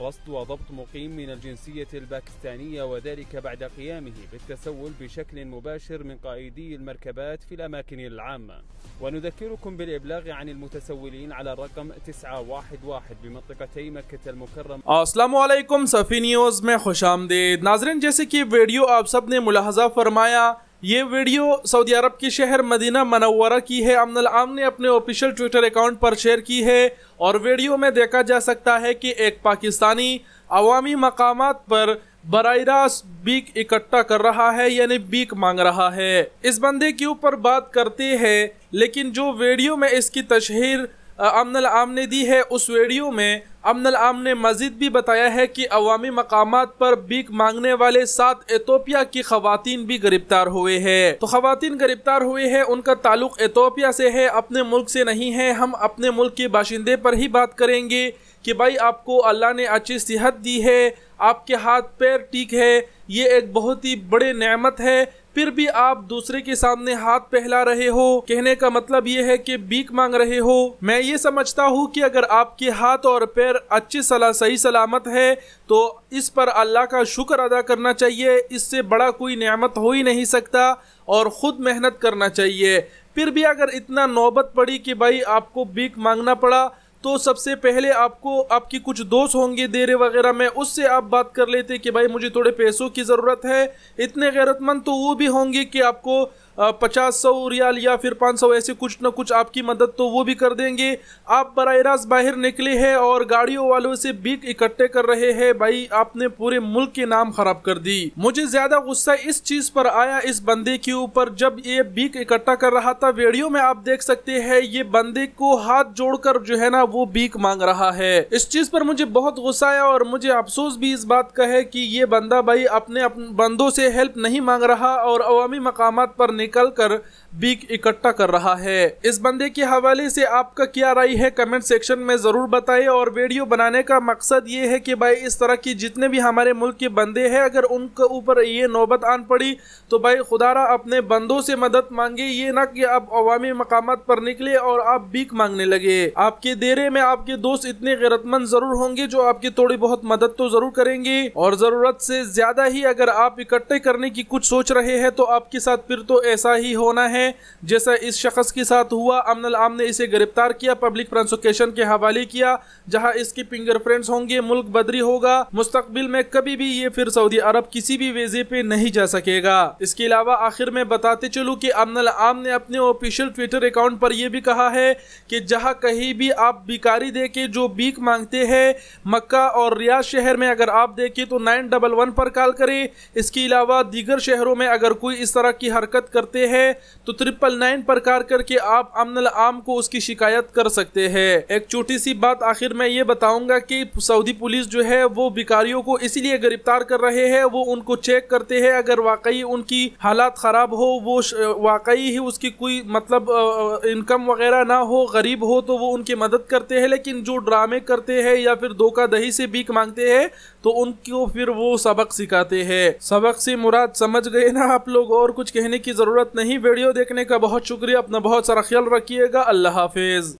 رصد وضبط مقيم من الجنسية الباكستانية وذلك بعد قيامه بالتسول بشكل مباشر من قائدي المركبات في الأماكن العامة ونذكركم بالإبلاغ عن المتسولين على الرقم 911 بمنطقتي مكة المكرمة السلام عليكم سفي نيوز میں خوش آمدید ناظرین جیسے کہ ویڈیو آپ سب نے ملاحظہ فرمایا ये वीडियो सऊदी अरब के शहर मदीना मनवरा की है अमनल आम ने अपने ऑफिशियल ट्विटर अकाउंट पर शेयर की है और वीडियो में देखा जा सकता है कि एक पाकिस्तानी अवामी मकाम पर बर रास्त बीक इकट्ठा कर रहा है यानी बीक मांग रहा है इस बंदे के ऊपर बात करते हैं लेकिन जो वीडियो में इसकी तशहर अमनल आम ने दी है उस वीडियो में अमन आम ने मजीद भी बताया है कि अवामी मकाम पर बीक मांगने वाले सात एतोपिया की खातन भी गिरफ्तार हुए हैं तो खातन गिरफ्तार हुए हैं उनका ताल्लुक एतोपिया से है अपने मुल्क से नहीं है हम अपने मुल्क के बाशिंदे पर ही बात करेंगे कि भाई आपको अल्लाह ने अच्छी सेहत दी है आपके हाथ पैर ठीक है ये एक बहुत ही बड़े नेमत है फिर भी आप दूसरे के सामने हाथ पहला रहे हो कहने का मतलब ये है कि बीक मांग रहे हो मैं ये समझता हूँ कि अगर आपके हाथ और पैर अच्छे सलाह सही सलामत है तो इस पर अल्लाह का शुक्र अदा करना चाहिए इससे बड़ा कोई नियामत हो ही नहीं सकता और ख़ुद मेहनत करना चाहिए फिर भी अगर इतना नौबत पड़ी कि भाई आपको बीक मांगना पड़ा तो सबसे पहले आपको आपकी कुछ दोस्त होंगे देरे वगैरह में उससे आप बात कर लेते कि भाई मुझे थोड़े पैसों की ज़रूरत है इतने गैरतमंद तो वो भी होंगे कि आपको पचास सौ रियाल या फिर पाँच सौ ऐसे कुछ ना कुछ आपकी मदद तो वो भी कर देंगे आप बर रास्त बाहर निकले हैं और गाड़ियों वालों से बीक इकट्ठे कर रहे हैं भाई आपने पूरे मुल्क के नाम खराब कर दी मुझे ज्यादा गुस्सा इस चीज पर आया इस बंदे के ऊपर जब ये बीक इकट्ठा कर रहा था वीडियो में आप देख सकते हैं ये बंदे को हाथ जोड़कर जो है ना वो बीक मांग रहा है इस चीज पर मुझे बहुत गुस्सा आया और मुझे अफसोस भी इस बात का है कि ये बंदा भाई अपने, अपने बंदों से हेल्प नहीं मांग रहा और अवामी मकाम पर निकल कर बीक इकट्ठा कर रहा है इस बंदे के हवाले से आपका क्या राय है कमेंट सेक्शन में ज़रूर बताएं और वीडियो बनाने का मकसद ये है कि भाई इस तरह के जितने भी हमारे मुल्क के बंदे हैं अगर उनके ऊपर ये नौबत आन पड़ी तो भाई खुदारा अपने बंदों से मदद मांगे ये ना कि आप अवामी मकाम पर निकले और आप बीक मांगने लगे आपके देरे में आपके दोस्त इतने गैरतमंद ज़रूर होंगे जो आपकी थोड़ी बहुत मदद तो ज़रूर करेंगे और ज़रूरत से ज़्यादा ही अगर आप इकट्ठे करने की कुछ सोच रहे हैं तो आपके साथ फिर तो वैसा ही होना है जैसा इस शख्स के साथ हुआ अमन आम ने इसे गिरफ्तार किया पब्लिक प्रोसिक्यूशन के हवाले किया जहां इसकी फिंगरप्रिंट्स होंगे मुल्क बदरी होगा मुस्तकबिल में कभी भी ये फिर सऊदी अरब किसी भी वेजे पे नहीं जा सकेगा इसके अलावा आखिर में बताते चलूँ की अमन आम ने अपने ऑफिशियल ट्विटर अकाउंट पर यह भी कहा है कि जहाँ कहीं भी आप बिकारी दे के जो बीक मांगते हैं मक्का और रियाज शहर में अगर आप देखें तो नाइन डबल वन पर कॉल करें इसके अलावा दीगर शहरों में अगर कोई इस तरह की हरकत कर करते हैं तो ट्रिपल नाइन पर कार करके आप अमनल आम को उसकी शिकायत कर सकते हैं एक छोटी सी बात आखिर में ये बताऊंगा कि सऊदी पुलिस जो है वो भिकारियों को इसीलिए गिरफ्तार कर रहे हैं वो उनको चेक करते हैं अगर वाकई उनकी हालात खराब हो वो वाकई ही उसकी कोई मतलब इनकम वगैरह ना हो गरीब हो तो वो उनकी मदद करते हैं लेकिन जो ड्रामे करते हैं या फिर धोखा दही से भीख मांगते हैं तो उनको फिर वो सबक सिखाते हैं सबक से मुराद समझ गए ना आप लोग और कुछ कहने की जरूरत ज़रूरत नहीं वीडियो देखने का बहुत शुक्रिया अपना बहुत सारा ख्याल रखिएगा अल्लाह हाफिज़